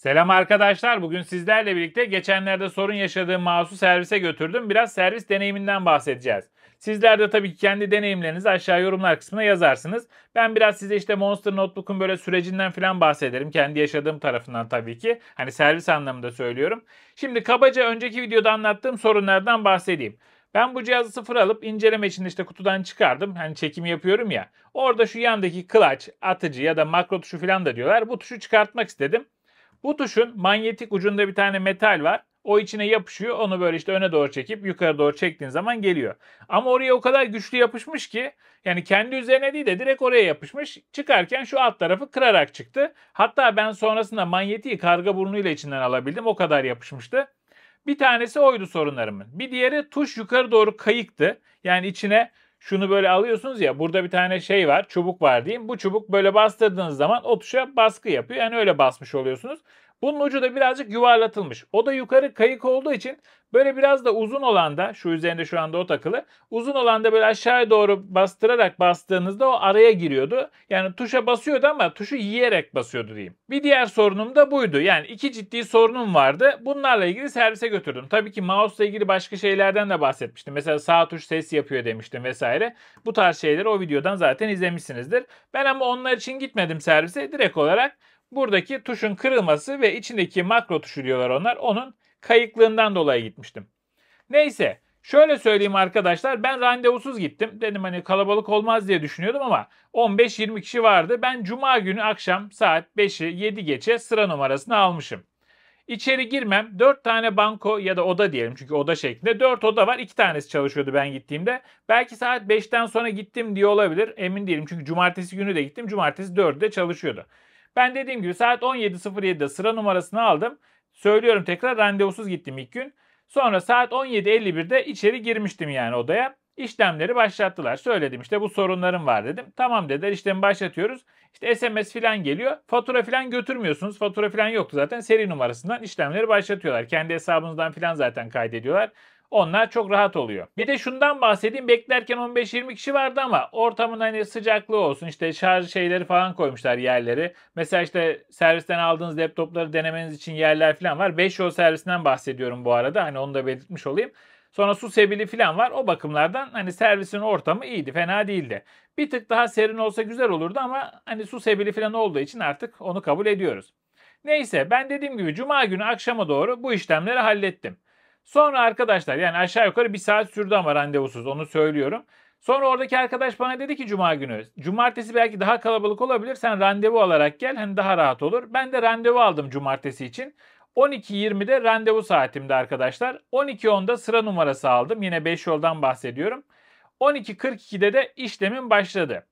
Selam arkadaşlar. Bugün sizlerle birlikte geçenlerde sorun yaşadığım mouse'u servise götürdüm. Biraz servis deneyiminden bahsedeceğiz. Sizler de tabii ki kendi deneyimlerinizi aşağı yorumlar kısmına yazarsınız. Ben biraz size işte Monster Notebook'un böyle sürecinden falan bahsederim. Kendi yaşadığım tarafından tabii ki. Hani servis anlamında söylüyorum. Şimdi kabaca önceki videoda anlattığım sorunlardan bahsedeyim. Ben bu cihazı sıfır alıp inceleme için işte kutudan çıkardım. Hani çekimi yapıyorum ya. Orada şu yandaki clutch, atıcı ya da makro tuşu falan da diyorlar. Bu tuşu çıkartmak istedim. Bu tuşun manyetik ucunda bir tane metal var. O içine yapışıyor. Onu böyle işte öne doğru çekip yukarı doğru çektiğin zaman geliyor. Ama oraya o kadar güçlü yapışmış ki yani kendi üzerine değil de direkt oraya yapışmış. Çıkarken şu alt tarafı kırarak çıktı. Hatta ben sonrasında manyetiği karga burnuyla içinden alabildim. O kadar yapışmıştı. Bir tanesi oydu sorunlarımın. Bir diğeri tuş yukarı doğru kayıktı. Yani içine şunu böyle alıyorsunuz ya burada bir tane şey var çubuk var diyeyim. Bu çubuk böyle bastırdığınız zaman o tuşa baskı yapıyor. Yani öyle basmış oluyorsunuz. Bunun ucu da birazcık yuvarlatılmış. O da yukarı kayık olduğu için böyle biraz da uzun olan da şu üzerinde şu anda o takılı. Uzun olan da böyle aşağıya doğru bastırarak bastığınızda o araya giriyordu. Yani tuşa basıyordu ama tuşu yiyerek basıyordu diyeyim. Bir diğer sorunum da buydu. Yani iki ciddi sorunum vardı. Bunlarla ilgili servise götürdüm. Tabii ki mouse ile ilgili başka şeylerden de bahsetmiştim. Mesela sağ tuş ses yapıyor demiştim vesaire. Bu tarz şeyleri o videodan zaten izlemişsinizdir. Ben ama onlar için gitmedim servise. Direkt olarak buradaki tuşun kırılması ve içindeki makro tuşu diyorlar onlar. Onun kayıklığından dolayı gitmiştim. Neyse şöyle söyleyeyim arkadaşlar ben randevusuz gittim. Dedim hani kalabalık olmaz diye düşünüyordum ama 15-20 kişi vardı. Ben cuma günü akşam saat 5'i 7 geçe sıra numarasını almışım. İçeri girmem 4 tane banko ya da oda diyelim çünkü oda şeklinde 4 oda var 2 tanesi çalışıyordu ben gittiğimde. Belki saat 5'ten sonra gittim diye olabilir emin değilim çünkü cumartesi günü de gittim cumartesi 4'de çalışıyordu. Ben dediğim gibi saat 17.07'de sıra numarasını aldım. Söylüyorum tekrar randevusuz gittim ilk gün. Sonra saat 17.51'de içeri girmiştim yani odaya. İşlemleri başlattılar. Söyledim işte bu sorunlarım var dedim. Tamam dediler işlemi başlatıyoruz. İşte SMS filan geliyor. Fatura filan götürmüyorsunuz. Fatura filan yoktu zaten. Seri numarasından işlemleri başlatıyorlar. Kendi hesabınızdan filan zaten kaydediyorlar. Onlar çok rahat oluyor. Bir de şundan bahsedeyim. Beklerken 15-20 kişi vardı ama ortamın hani sıcaklığı olsun. işte şarj şeyleri falan koymuşlar yerleri. Mesela işte servisten aldığınız laptopları denemeniz için yerler falan var. 5 yol servisinden bahsediyorum bu arada. Hani onu da belirtmiş olayım. Sonra su sebili falan var. O bakımlardan hani servisin ortamı iyiydi. Fena değildi. Bir tık daha serin olsa güzel olurdu ama hani su sebili falan olduğu için artık onu kabul ediyoruz. Neyse ben dediğim gibi cuma günü akşama doğru bu işlemleri hallettim. Sonra arkadaşlar yani aşağı yukarı bir saat sürdü ama randevusuz onu söylüyorum. Sonra oradaki arkadaş bana dedi ki cuma günü cumartesi belki daha kalabalık olabilir sen randevu alarak gel hani daha rahat olur. Ben de randevu aldım cumartesi için. 12.20'de randevu saatimde arkadaşlar. 12.10'da sıra numarası aldım. Yine 5 yoldan bahsediyorum. 12.42'de de işlemin başladı.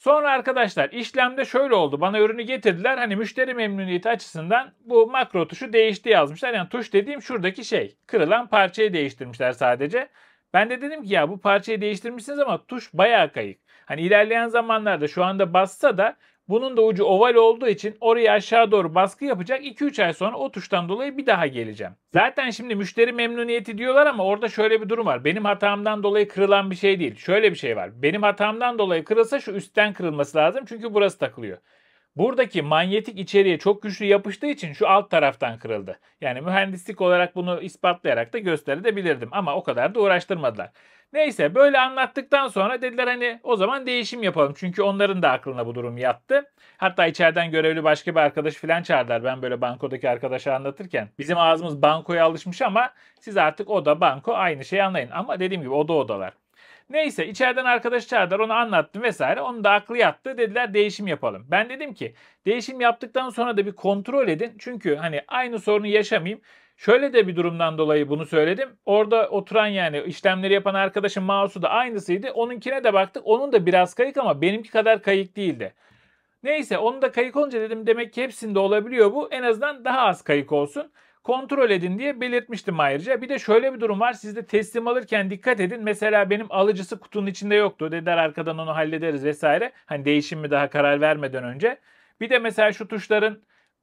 Sonra arkadaşlar işlemde şöyle oldu. Bana ürünü getirdiler. Hani müşteri memnuniyeti açısından bu makro tuşu değişti yazmışlar. Yani tuş dediğim şuradaki şey. Kırılan parçayı değiştirmişler sadece. Ben de dedim ki ya bu parçayı değiştirmişsiniz ama tuş bayağı kayık. Hani ilerleyen zamanlarda şu anda bassa da bunun da ucu oval olduğu için oraya aşağı doğru baskı yapacak. 2-3 ay sonra o tuştan dolayı bir daha geleceğim. Zaten şimdi müşteri memnuniyeti diyorlar ama orada şöyle bir durum var. Benim hatamdan dolayı kırılan bir şey değil. Şöyle bir şey var. Benim hatamdan dolayı kırılsa şu üstten kırılması lazım. Çünkü burası takılıyor. Buradaki manyetik içeriye çok güçlü yapıştığı için şu alt taraftan kırıldı. Yani mühendislik olarak bunu ispatlayarak da gösterebilirdim ama o kadar da uğraştırmadılar. Neyse böyle anlattıktan sonra dediler hani o zaman değişim yapalım. Çünkü onların da aklına bu durum yattı. Hatta içeriden görevli başka bir arkadaş filan çağırdılar. Ben böyle bankodaki arkadaşa anlatırken. Bizim ağzımız bankoya alışmış ama siz artık o da banko aynı şeyi anlayın. Ama dediğim gibi o da odalar. Neyse içeriden arkadaş çağırdılar onu anlattım vesaire. onun da aklı yattı dediler değişim yapalım. Ben dedim ki değişim yaptıktan sonra da bir kontrol edin. Çünkü hani aynı sorunu yaşamayayım. Şöyle de bir durumdan dolayı bunu söyledim. Orada oturan yani işlemleri yapan arkadaşın mouse'u da aynısıydı. Onunkine de baktık. Onun da biraz kayık ama benimki kadar kayık değildi. Neyse onu da kayık olunca dedim demek ki hepsinde olabiliyor bu. En azından daha az kayık olsun. Kontrol edin diye belirtmiştim ayrıca. Bir de şöyle bir durum var. Siz de teslim alırken dikkat edin. Mesela benim alıcısı kutunun içinde yoktu. Dediler arkadan onu hallederiz vesaire. Hani değişim mi daha karar vermeden önce. Bir de mesela şu tuşların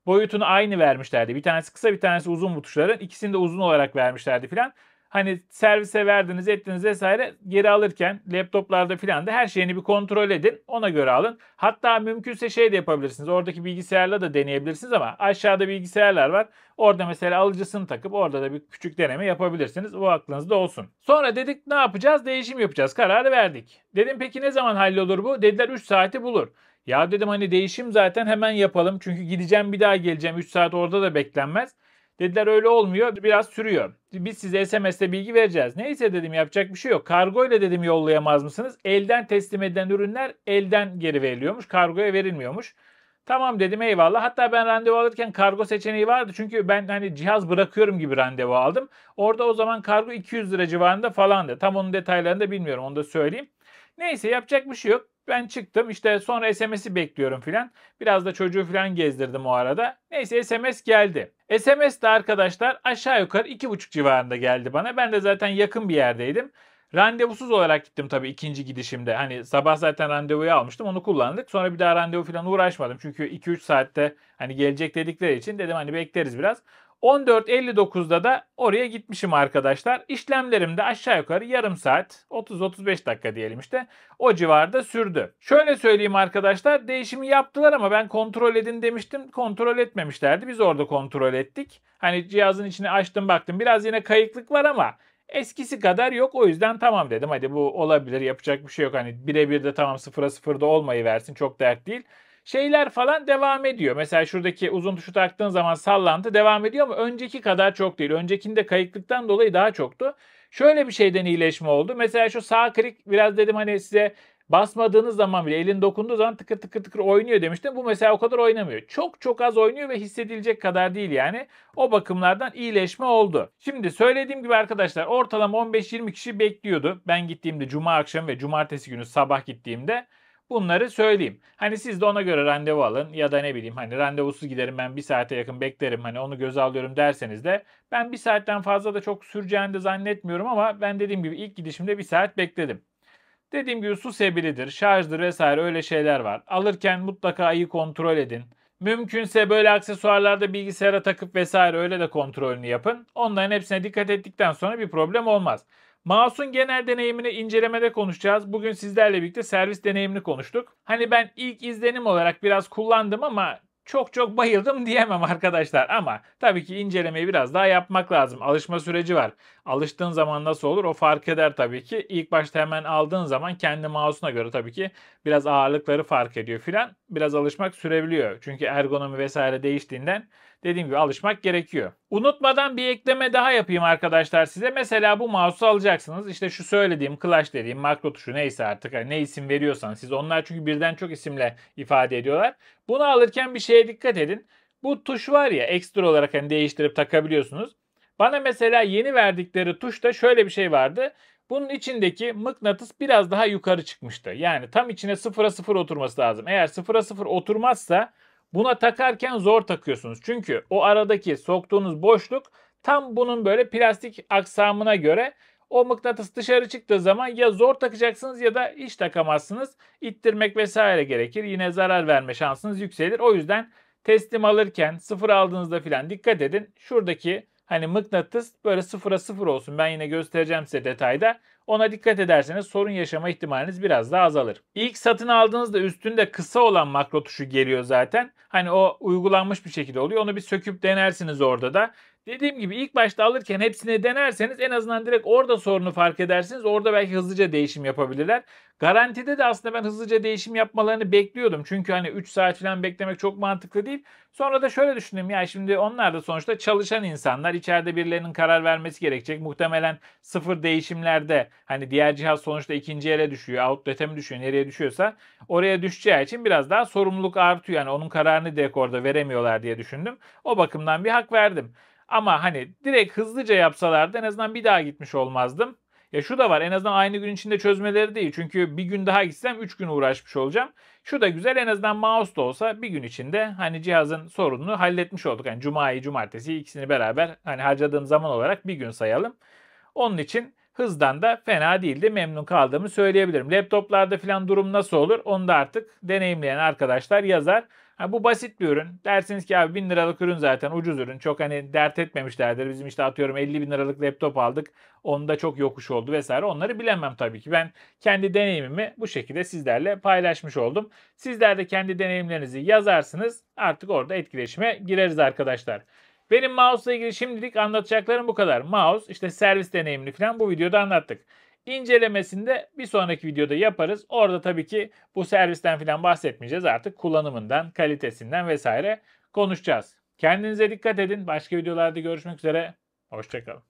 boyutunu aynı vermişlerdi. Bir tanesi kısa bir tanesi uzun bu tuşların. İkisini de uzun olarak vermişlerdi filan. Hani servise verdiniz ettiniz vesaire geri alırken laptoplarda filan da her şeyini bir kontrol edin ona göre alın. Hatta mümkünse şey de yapabilirsiniz oradaki bilgisayarla da deneyebilirsiniz ama aşağıda bilgisayarlar var. Orada mesela alıcısını takıp orada da bir küçük deneme yapabilirsiniz. Bu aklınızda olsun. Sonra dedik ne yapacağız değişim yapacağız kararı verdik. Dedim peki ne zaman hallolur bu? Dediler 3 saati bulur. Ya dedim hani değişim zaten hemen yapalım. Çünkü gideceğim bir daha geleceğim. 3 saat orada da beklenmez. Dediler öyle olmuyor. Biraz sürüyor. Biz size SMS'te bilgi vereceğiz. Neyse dedim yapacak bir şey yok. Kargo ile dedim yollayamaz mısınız? Elden teslim edilen ürünler elden geri veriliyormuş. Kargoya verilmiyormuş. Tamam dedim eyvallah. Hatta ben randevu alırken kargo seçeneği vardı. Çünkü ben hani cihaz bırakıyorum gibi randevu aldım. Orada o zaman kargo 200 lira civarında falandı. Tam onun detaylarını da bilmiyorum onu da söyleyeyim. Neyse yapacak bir şey yok. Ben çıktım işte sonra SMS'i bekliyorum filan. Biraz da çocuğu filan gezdirdim o arada. Neyse SMS geldi. SMS de arkadaşlar aşağı yukarı iki buçuk civarında geldi bana. Ben de zaten yakın bir yerdeydim. Randevusuz olarak gittim tabii ikinci gidişimde. Hani sabah zaten randevuyu almıştım onu kullandık. Sonra bir daha randevu falan uğraşmadım. Çünkü 2-3 saatte hani gelecek dedikleri için dedim hani bekleriz biraz. 14.59'da da oraya gitmişim arkadaşlar. İşlemlerim de aşağı yukarı yarım saat 30-35 dakika diyelim işte o civarda sürdü. Şöyle söyleyeyim arkadaşlar değişimi yaptılar ama ben kontrol edin demiştim. Kontrol etmemişlerdi. Biz orada kontrol ettik. Hani cihazın içini açtım baktım. Biraz yine kayıklık var ama Eskisi kadar yok o yüzden tamam dedim. Hadi bu olabilir yapacak bir şey yok. Hani birebir de tamam sıfıra sıfırda olmayı versin çok dert değil şeyler falan devam ediyor. Mesela şuradaki uzun tuşu taktığın zaman sallantı devam ediyor ama önceki kadar çok değil. Öncekinde kayıklıktan dolayı daha çoktu. Şöyle bir şeyden iyileşme oldu. Mesela şu sağ klik biraz dedim hani size basmadığınız zaman bile elin dokunduğu zaman tıkır tıkır tıkır oynuyor demiştim. Bu mesela o kadar oynamıyor. Çok çok az oynuyor ve hissedilecek kadar değil yani. O bakımlardan iyileşme oldu. Şimdi söylediğim gibi arkadaşlar ortalama 15-20 kişi bekliyordu. Ben gittiğimde cuma akşamı ve cumartesi günü sabah gittiğimde. Bunları söyleyeyim. Hani siz de ona göre randevu alın ya da ne bileyim hani randevusuz giderim ben bir saate yakın beklerim hani onu göz alıyorum derseniz de ben bir saatten fazla da çok süreceğini de zannetmiyorum ama ben dediğim gibi ilk gidişimde bir saat bekledim. Dediğim gibi su sebilidir, şarjdır vesaire öyle şeyler var. Alırken mutlaka iyi kontrol edin. Mümkünse böyle aksesuarlarda bilgisayara takıp vesaire öyle de kontrolünü yapın. Onların hepsine dikkat ettikten sonra bir problem olmaz. Mouse'un genel deneyimini incelemede konuşacağız. Bugün sizlerle birlikte servis deneyimini konuştuk. Hani ben ilk izlenim olarak biraz kullandım ama çok çok bayıldım diyemem arkadaşlar ama tabii ki incelemeyi biraz daha yapmak lazım. Alışma süreci var. Alıştığın zaman nasıl olur o fark eder tabii ki. İlk başta hemen aldığın zaman kendi mouse'una göre tabii ki biraz ağırlıkları fark ediyor filan. Biraz alışmak sürebiliyor. Çünkü ergonomi vesaire değiştiğinden dediğim gibi alışmak gerekiyor. Unutmadan bir ekleme daha yapayım arkadaşlar size. Mesela bu mouse'u alacaksınız. İşte şu söylediğim clash dediğim makro tuşu neyse artık hani ne isim veriyorsan siz onlar çünkü birden çok isimle ifade ediyorlar. Bunu alırken bir şeye dikkat edin. Bu tuş var ya ekstra olarak hani değiştirip takabiliyorsunuz. Bana mesela yeni verdikleri tuşta şöyle bir şey vardı. Bunun içindeki mıknatıs biraz daha yukarı çıkmıştı. Yani tam içine sıfıra sıfır oturması lazım. Eğer sıfıra sıfır oturmazsa buna takarken zor takıyorsunuz. Çünkü o aradaki soktuğunuz boşluk tam bunun böyle plastik aksamına göre o mıknatıs dışarı çıktığı zaman ya zor takacaksınız ya da hiç takamazsınız. İttirmek vesaire gerekir. Yine zarar verme şansınız yükselir. O yüzden teslim alırken sıfır aldığınızda filan dikkat edin. Şuradaki hani mıknatıs böyle sıfıra sıfır olsun. Ben yine göstereceğim size detayda. Ona dikkat ederseniz sorun yaşama ihtimaliniz biraz daha azalır. İlk satın aldığınızda üstünde kısa olan makro tuşu geliyor zaten. Hani o uygulanmış bir şekilde oluyor. Onu bir söküp denersiniz orada da. Dediğim gibi ilk başta alırken hepsini denerseniz en azından direkt orada sorunu fark edersiniz. Orada belki hızlıca değişim yapabilirler. Garantide de aslında ben hızlıca değişim yapmalarını bekliyordum. Çünkü hani 3 saat falan beklemek çok mantıklı değil. Sonra da şöyle düşündüm ya şimdi onlar da sonuçta çalışan insanlar. içeride birilerinin karar vermesi gerekecek. Muhtemelen sıfır değişimlerde hani diğer cihaz sonuçta ikinci ele düşüyor. Outlet'e mi düşüyor nereye düşüyorsa oraya düşeceği için biraz daha sorumluluk artıyor. Yani onun kararını direkt orada veremiyorlar diye düşündüm. O bakımdan bir hak verdim. Ama hani direkt hızlıca yapsalardı en azından bir daha gitmiş olmazdım. Ya şu da var en azından aynı gün içinde çözmeleri değil. Çünkü bir gün daha gitsem 3 gün uğraşmış olacağım. Şu da güzel en azından mouse da olsa bir gün içinde hani cihazın sorununu halletmiş olduk. Yani cumayı cumartesi ikisini beraber hani harcadığım zaman olarak bir gün sayalım. Onun için hızdan da fena değildi. Memnun kaldığımı söyleyebilirim. Laptoplarda falan durum nasıl olur onu da artık deneyimleyen arkadaşlar yazar. Ha, bu basit bir ürün. Dersiniz ki abi 1000 liralık ürün zaten ucuz ürün. Çok hani dert etmemişlerdir. Bizim işte atıyorum 50 bin liralık laptop aldık. Onda çok yokuş oldu vesaire. Onları bilemem tabii ki. Ben kendi deneyimimi bu şekilde sizlerle paylaşmış oldum. Sizler de kendi deneyimlerinizi yazarsınız. Artık orada etkileşime gireriz arkadaşlar. Benim mouse ile ilgili şimdilik anlatacaklarım bu kadar. Mouse işte servis deneyimini falan bu videoda anlattık. İncelemesinde bir sonraki videoda yaparız. Orada tabii ki bu servisten falan bahsetmeyeceğiz artık. Kullanımından, kalitesinden vesaire konuşacağız. Kendinize dikkat edin. Başka videolarda görüşmek üzere. Hoşçakalın.